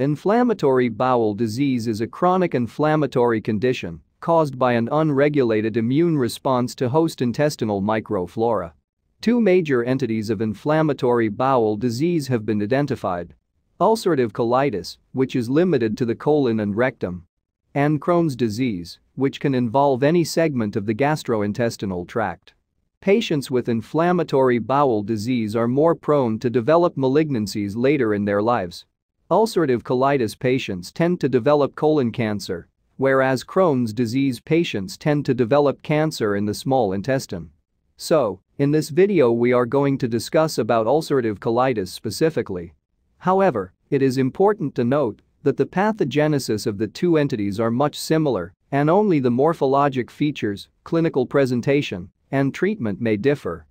Inflammatory bowel disease is a chronic inflammatory condition caused by an unregulated immune response to host intestinal microflora. Two major entities of inflammatory bowel disease have been identified. Ulcerative colitis, which is limited to the colon and rectum, and Crohn's disease, which can involve any segment of the gastrointestinal tract. Patients with inflammatory bowel disease are more prone to develop malignancies later in their lives Ulcerative colitis patients tend to develop colon cancer, whereas Crohn's disease patients tend to develop cancer in the small intestine. So, in this video we are going to discuss about ulcerative colitis specifically. However, it is important to note that the pathogenesis of the two entities are much similar and only the morphologic features, clinical presentation, and treatment may differ.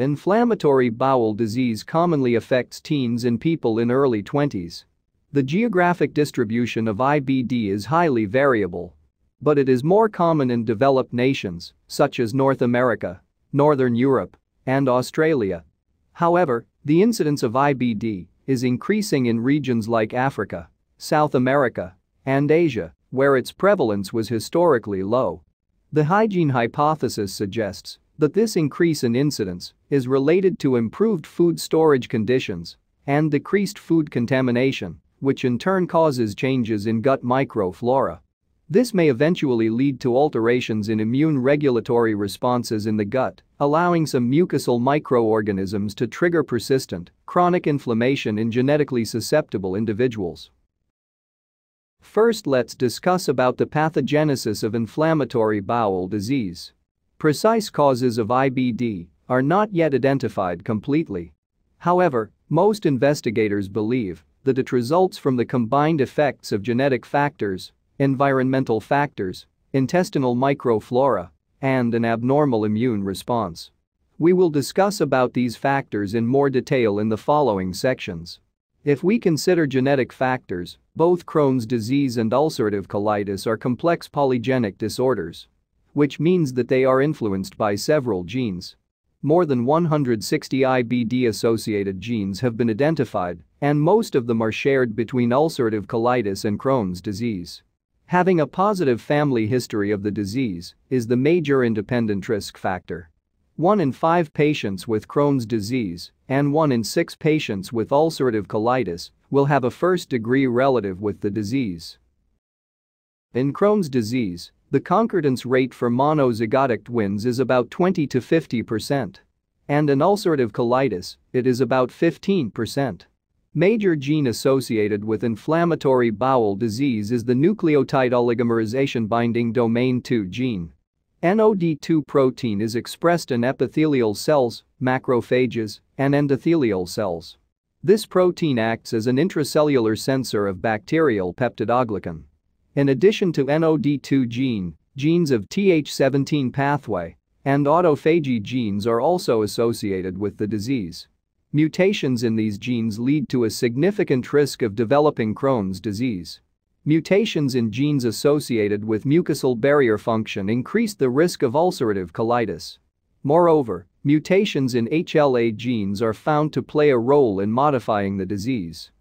Inflammatory bowel disease commonly affects teens and people in early 20s. The geographic distribution of IBD is highly variable. But it is more common in developed nations, such as North America, Northern Europe, and Australia. However, the incidence of IBD is increasing in regions like Africa, South America, and Asia, where its prevalence was historically low. The hygiene hypothesis suggests that this increase in incidence is related to improved food storage conditions and decreased food contamination, which in turn causes changes in gut microflora. This may eventually lead to alterations in immune regulatory responses in the gut, allowing some mucosal microorganisms to trigger persistent, chronic inflammation in genetically susceptible individuals. First let's discuss about the pathogenesis of inflammatory bowel disease. Precise causes of IBD are not yet identified completely. However, most investigators believe that it results from the combined effects of genetic factors, environmental factors, intestinal microflora, and an abnormal immune response. We will discuss about these factors in more detail in the following sections. If we consider genetic factors, both Crohn's disease and ulcerative colitis are complex polygenic disorders which means that they are influenced by several genes. More than 160 IBD-associated genes have been identified, and most of them are shared between ulcerative colitis and Crohn's disease. Having a positive family history of the disease is the major independent risk factor. One in five patients with Crohn's disease and one in six patients with ulcerative colitis will have a first-degree relative with the disease. In Crohn's disease, the concordance rate for monozygotic twins is about 20 to 50%. And in ulcerative colitis, it is about 15%. Major gene associated with inflammatory bowel disease is the nucleotide oligomerization binding domain 2 gene. NOD2 protein is expressed in epithelial cells, macrophages, and endothelial cells. This protein acts as an intracellular sensor of bacterial peptidoglycan. In addition to NOD2 gene, genes of Th17 pathway and autophagy genes are also associated with the disease. Mutations in these genes lead to a significant risk of developing Crohn's disease. Mutations in genes associated with mucosal barrier function increase the risk of ulcerative colitis. Moreover, mutations in HLA genes are found to play a role in modifying the disease.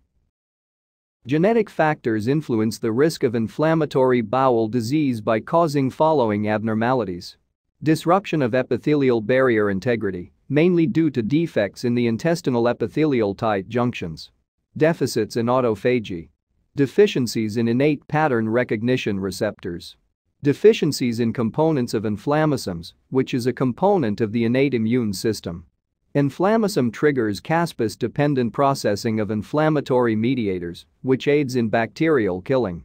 Genetic factors influence the risk of inflammatory bowel disease by causing following abnormalities. Disruption of epithelial barrier integrity, mainly due to defects in the intestinal epithelial tight junctions. Deficits in autophagy. Deficiencies in innate pattern recognition receptors. Deficiencies in components of inflammasomes, which is a component of the innate immune system. Inflammasome triggers caspase-dependent processing of inflammatory mediators, which aids in bacterial killing.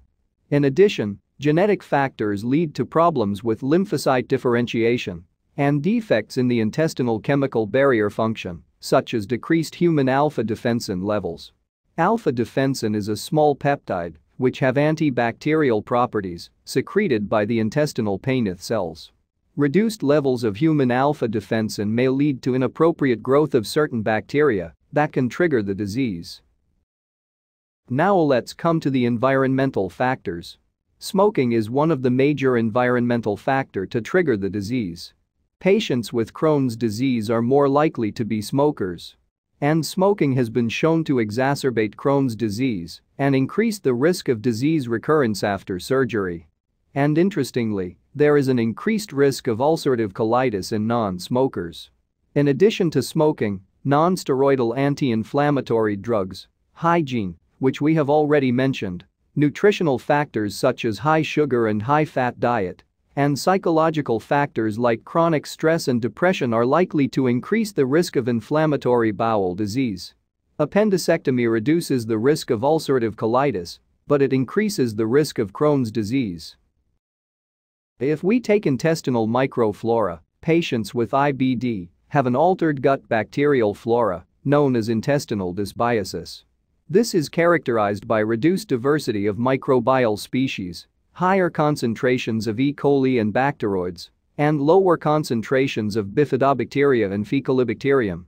In addition, genetic factors lead to problems with lymphocyte differentiation and defects in the intestinal chemical barrier function, such as decreased human alpha-defensin levels. Alpha-defensin is a small peptide which have antibacterial properties secreted by the intestinal paineth cells. Reduced levels of human alpha defensin may lead to inappropriate growth of certain bacteria that can trigger the disease. Now let's come to the environmental factors. Smoking is one of the major environmental factor to trigger the disease. Patients with Crohn's disease are more likely to be smokers. And smoking has been shown to exacerbate Crohn's disease and increase the risk of disease recurrence after surgery. And interestingly, there is an increased risk of ulcerative colitis in non-smokers. In addition to smoking, non-steroidal anti-inflammatory drugs, hygiene, which we have already mentioned, nutritional factors such as high sugar and high fat diet, and psychological factors like chronic stress and depression are likely to increase the risk of inflammatory bowel disease. Appendicectomy reduces the risk of ulcerative colitis, but it increases the risk of Crohn's disease. If we take intestinal microflora, patients with IBD have an altered gut bacterial flora, known as intestinal dysbiosis. This is characterized by reduced diversity of microbial species, higher concentrations of E. coli and bacteroids, and lower concentrations of bifidobacteria and Fecalibacterium.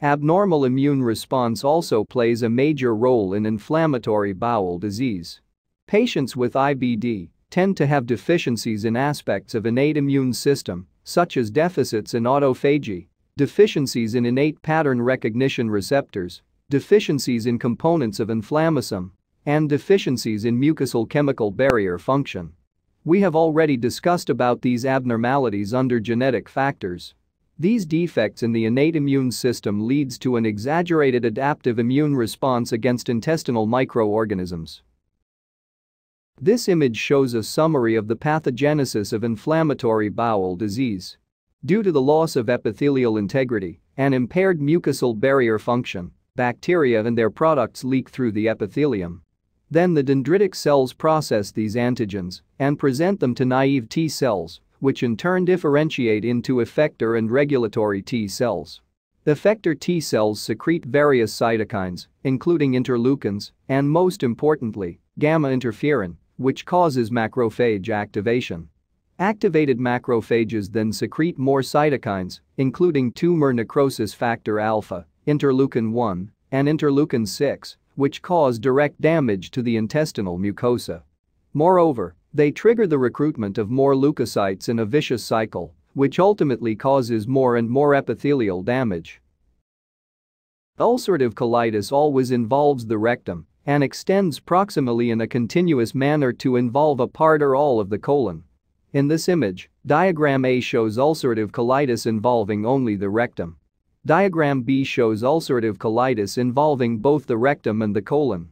Abnormal immune response also plays a major role in inflammatory bowel disease. Patients with IBD tend to have deficiencies in aspects of innate immune system, such as deficits in autophagy, deficiencies in innate pattern recognition receptors, deficiencies in components of inflammasome, and deficiencies in mucosal chemical barrier function. We have already discussed about these abnormalities under genetic factors. These defects in the innate immune system leads to an exaggerated adaptive immune response against intestinal microorganisms. This image shows a summary of the pathogenesis of inflammatory bowel disease. Due to the loss of epithelial integrity and impaired mucosal barrier function, bacteria and their products leak through the epithelium. Then the dendritic cells process these antigens and present them to naive T cells, which in turn differentiate into effector and regulatory T cells. Effector T cells secrete various cytokines, including interleukins and most importantly, gamma interferon, which causes macrophage activation. Activated macrophages then secrete more cytokines, including tumor necrosis factor alpha, interleukin-1, and interleukin-6, which cause direct damage to the intestinal mucosa. Moreover, they trigger the recruitment of more leukocytes in a vicious cycle, which ultimately causes more and more epithelial damage. Ulcerative colitis always involves the rectum, and extends proximally in a continuous manner to involve a part or all of the colon. In this image, diagram A shows ulcerative colitis involving only the rectum. Diagram B shows ulcerative colitis involving both the rectum and the colon.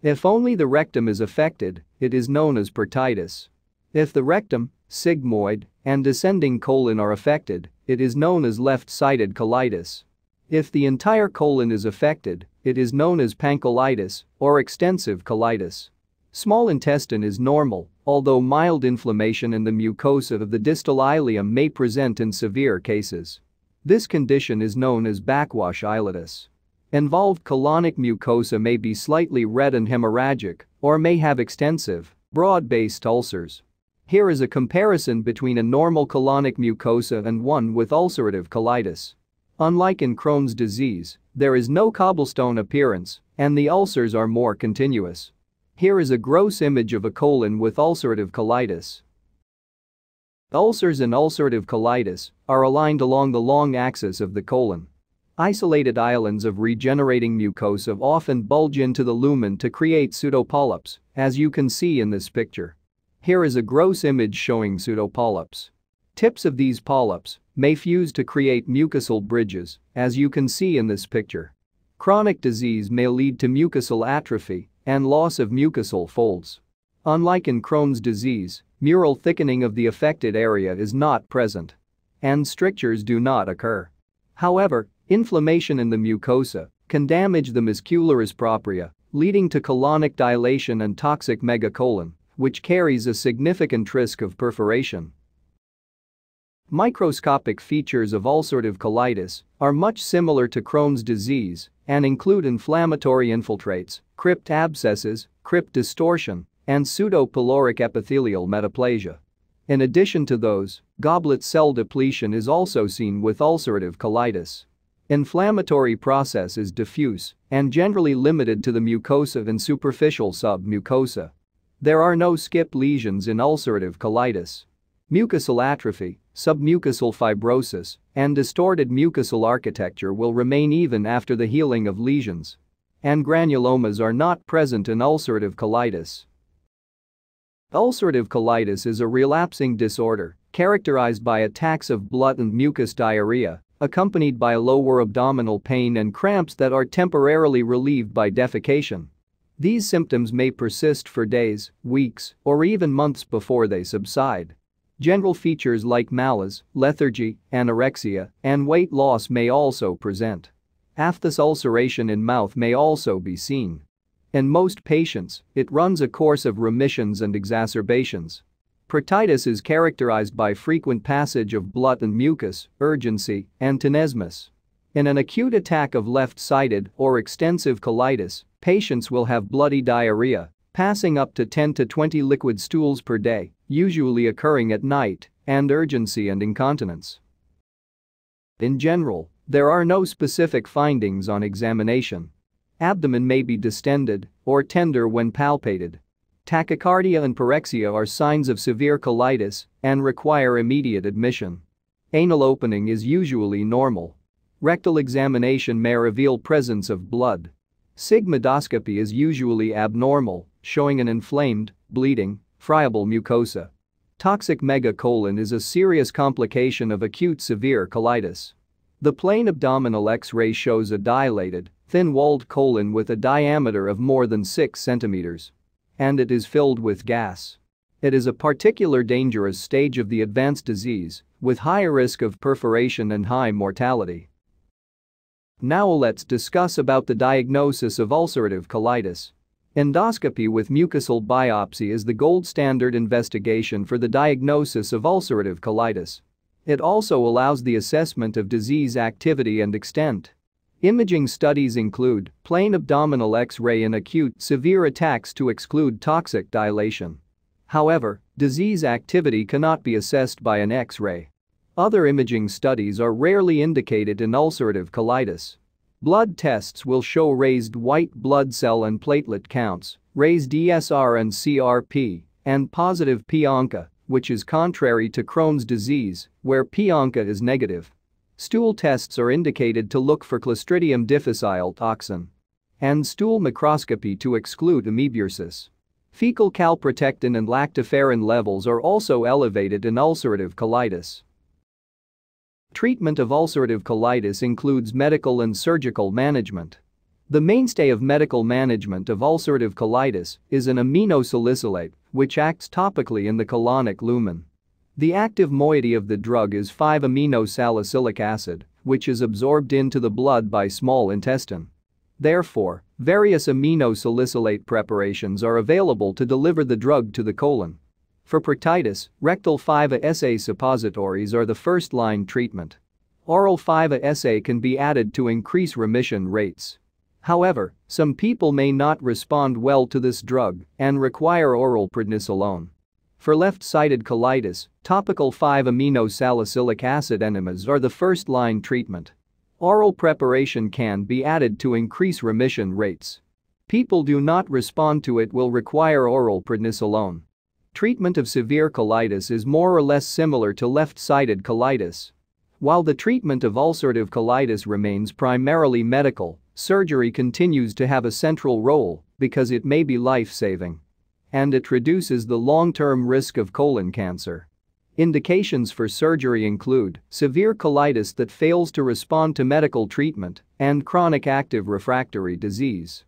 If only the rectum is affected, it is known as pertitis. If the rectum, sigmoid, and descending colon are affected, it is known as left-sided colitis. If the entire colon is affected, it is known as pancolitis or extensive colitis. Small intestine is normal, although mild inflammation in the mucosa of the distal ileum may present in severe cases. This condition is known as backwash ileitis. Involved colonic mucosa may be slightly red and hemorrhagic or may have extensive, broad-based ulcers. Here is a comparison between a normal colonic mucosa and one with ulcerative colitis. Unlike in Crohn's disease, there is no cobblestone appearance, and the ulcers are more continuous. Here is a gross image of a colon with ulcerative colitis. Ulcers in ulcerative colitis are aligned along the long axis of the colon. Isolated islands of regenerating mucosa often bulge into the lumen to create pseudopolyps, as you can see in this picture. Here is a gross image showing pseudopolyps. Tips of these polyps may fuse to create mucosal bridges, as you can see in this picture. Chronic disease may lead to mucosal atrophy and loss of mucosal folds. Unlike in Crohn's disease, mural thickening of the affected area is not present. And strictures do not occur. However, inflammation in the mucosa can damage the muscularis propria, leading to colonic dilation and toxic megacolon, which carries a significant risk of perforation. Microscopic features of ulcerative colitis are much similar to Crohn's disease and include inflammatory infiltrates, crypt abscesses, crypt distortion, and pseudopyloric epithelial metaplasia. In addition to those, goblet cell depletion is also seen with ulcerative colitis. Inflammatory process is diffuse and generally limited to the mucosa and superficial submucosa. There are no skip lesions in ulcerative colitis. Mucosal atrophy Submucosal fibrosis and distorted mucosal architecture will remain even after the healing of lesions. And granulomas are not present in ulcerative colitis. Ulcerative colitis is a relapsing disorder characterized by attacks of blood and mucus diarrhea, accompanied by lower abdominal pain and cramps that are temporarily relieved by defecation. These symptoms may persist for days, weeks, or even months before they subside. General features like malaise, lethargy, anorexia, and weight loss may also present. Aphthous ulceration in mouth may also be seen. In most patients, it runs a course of remissions and exacerbations. Proctitis is characterized by frequent passage of blood and mucus, urgency, and tenesmus. In an acute attack of left-sided or extensive colitis, patients will have bloody diarrhea, passing up to 10 to 20 liquid stools per day usually occurring at night, and urgency and incontinence. In general, there are no specific findings on examination. Abdomen may be distended or tender when palpated. Tachycardia and pyrexia are signs of severe colitis and require immediate admission. Anal opening is usually normal. Rectal examination may reveal presence of blood. Sigmoidoscopy is usually abnormal, showing an inflamed, bleeding, friable mucosa. Toxic megacolon is a serious complication of acute severe colitis. The plain abdominal X-ray shows a dilated, thin-walled colon with a diameter of more than 6 centimeters. And it is filled with gas. It is a particular dangerous stage of the advanced disease, with high risk of perforation and high mortality. Now let's discuss about the diagnosis of ulcerative colitis. Endoscopy with mucosal biopsy is the gold standard investigation for the diagnosis of ulcerative colitis. It also allows the assessment of disease activity and extent. Imaging studies include plain abdominal X-ray in acute severe attacks to exclude toxic dilation. However, disease activity cannot be assessed by an X-ray. Other imaging studies are rarely indicated in ulcerative colitis. Blood tests will show raised white blood cell and platelet counts, raised ESR and CRP, and positive Pionka, which is contrary to Crohn's disease, where Pionka is negative. Stool tests are indicated to look for Clostridium difficile toxin and stool microscopy to exclude amoebiursis. Fecal calprotectin and lactoferrin levels are also elevated in ulcerative colitis. Treatment of ulcerative colitis includes medical and surgical management. The mainstay of medical management of ulcerative colitis is an aminosalicylate, which acts topically in the colonic lumen. The active moiety of the drug is 5-aminosalicylic acid, which is absorbed into the blood by small intestine. Therefore, various aminosalicylate preparations are available to deliver the drug to the colon. For proctitis, rectal 5-ASA suppositories are the first-line treatment. Oral 5-ASA can be added to increase remission rates. However, some people may not respond well to this drug and require oral prednisolone. For left-sided colitis, topical 5-aminosalicylic acid enemas are the first-line treatment. Oral preparation can be added to increase remission rates. People do not respond to it will require oral prednisolone. Treatment of severe colitis is more or less similar to left-sided colitis. While the treatment of ulcerative colitis remains primarily medical, surgery continues to have a central role because it may be life-saving. And it reduces the long-term risk of colon cancer. Indications for surgery include severe colitis that fails to respond to medical treatment and chronic active refractory disease.